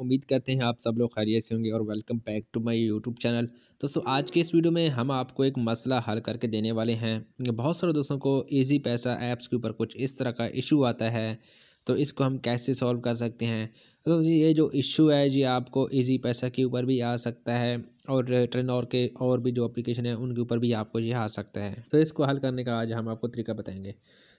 उम्मीद करते हैं आप सब लोग खैरियत से होंगे और welcome back to my YouTube channel दोस्तों आज के इस वीडियो में हम आपको एक मसला हल करके देने वाले हैं बहुत सारे दोस्तों को इजी पैसा ऐप्स के ऊपर कुछ इस तरह का इशू आता है तो इसको हम कैसे सॉल्व कर सकते हैं तो जी ये जो इशू है जी आपको इजी पैसा के ऊपर भी आ सकता है और ट्रेन और के और भी जो अप्लीकेशन है उनके ऊपर भी आपको ये आ सकता है तो इसको हल करने का आज हम आपको तरीका बताएंगे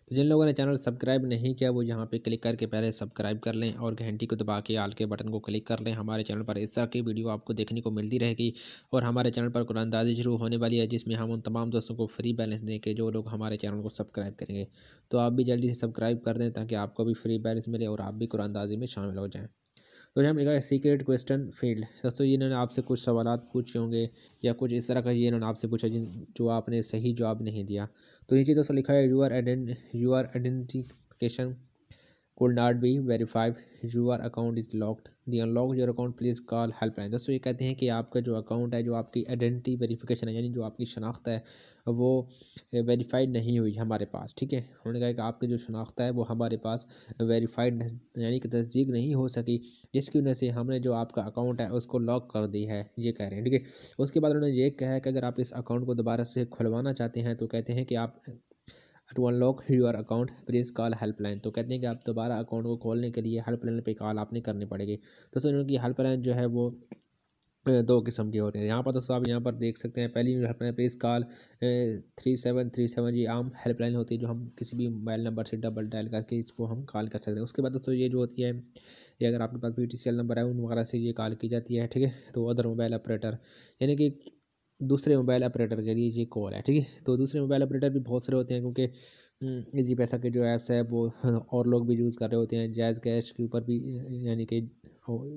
तो जिन लोगों ने चैनल सब्सक्राइब नहीं किया वो यहाँ पे क्लिक करके पहले सब्सक्राइब कर लें और घंटी को दबा के आल के बटन को क्लिक कर लें हमारे चैनल पर इस तरह की वीडियो आपको देखने को मिलती रहेगी और हमारे चैनल पर कुरानंदाजी शुरू होने वाली है जिसमें हम उन तमाम दोस्तों को फ्री बैलेंस दें कि जो लोग हमारे चैनल को सब्सक्राइब करेंगे तो आप भी जल्दी से सब्सक्राइब कर दें ताकि आपको भी फ्री बैलेंस मिले और आप भी कुरानंदाजी में शामिल हो जाएँ तो यहाँ लिखा है सीक्रेट क्वेश्चन फील्ड दोस्तों ये इन्होंने आपसे कुछ सवाल पूछे होंगे या कुछ इस तरह का ये इन्होंने आपसे पूछा जिन जो आपने सही जवाब नहीं दिया तो नीचे दोस्तों लिखा है your ident or identification could be be your account is locked the unlock your account please call help line दोस्तों ये कहते हैं कि आपका जो अकाउंट है जो आपकी आइडेंटिटी वेरीफिकेशन है यानी जो आपकी शनाख्त है वो वेरीफाइड नहीं हुई हमारे पास ठीक है उन्होंने कहा कि आपकी जो शनाख्त है वो हमारे पास वेरीफाइड यानी कि तस्दीक नहीं हो सकी जिसकी वजह से हमने जो आपका अकाउंट है उसको लॉक कर दी है ये कह रहे हैं ठीक है उसके बाद उन्होंने ये कहा है कि अगर आप इस अकाउंट को दोबारा से खुलवाना चाहते हैं तो कहते हैं कि आप to unlock your account please call helpline तो कहते हैं कि आप दोबारा अकाउंट को खोलने के लिए हेल्पलाइन पे कॉल आपने करनी पड़ेगी तो दोस्तों इनकी हेल्पलाइन जो है वो दो किस्म के होते हैं यहाँ पर दोस्तों आप यहाँ पर देख सकते हैं पहली helpline please call three seven three seven ये आम हेल्पलाइन होती है जो हम किसी भी मोबाइल नंबर से डबल डायल करके इसको हम कॉल कर सकते हैं उसके बाद दोस्तों ये जो होती है ये अगर आपके पास भी टी नंबर है उन वगैरह से ये कॉल की जाती है ठीक है तो अदर मोबाइल ऑपरेटर यानी कि दूसरे मोबाइल ऑपरेटर के लिए ये कॉल है ठीक है तो दूसरे मोबाइल ऑपरेटर भी बहुत सारे होते हैं क्योंकि हम्म, इजी पैसा के जो ऐप्स है वो और लोग भी यूज़ कर रहे होते हैं जायज़ कैश के ऊपर भी यानी कि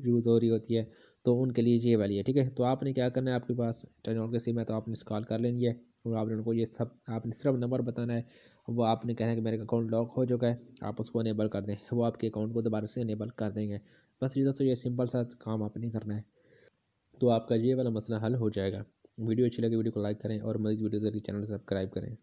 यूज़ हो रही होती है तो उनके लिए ये वाली है ठीक है तो आपने क्या करना है आपके पास टेक्नोल के सिम है तो आपने कॉल कर लेनी है और आपने उनको ये सब आपने सिर्फ नंबर बताना है वो आपने कहना है कि मेरे अकाउंट लॉक हो चुका है आप उसको अनेबल कर दें वो आपके अकाउंट को दोबारा से अनेबल कर देंगे बस ये दोस्तों ये सिंपल सा काम आपने करना है तो आपका ये वाला मसला हल हो जाएगा वीडियो अच्छी लगे वीडियो को लाइक करें और मजीद वीडियो के चैनल सब्सक्राइब करें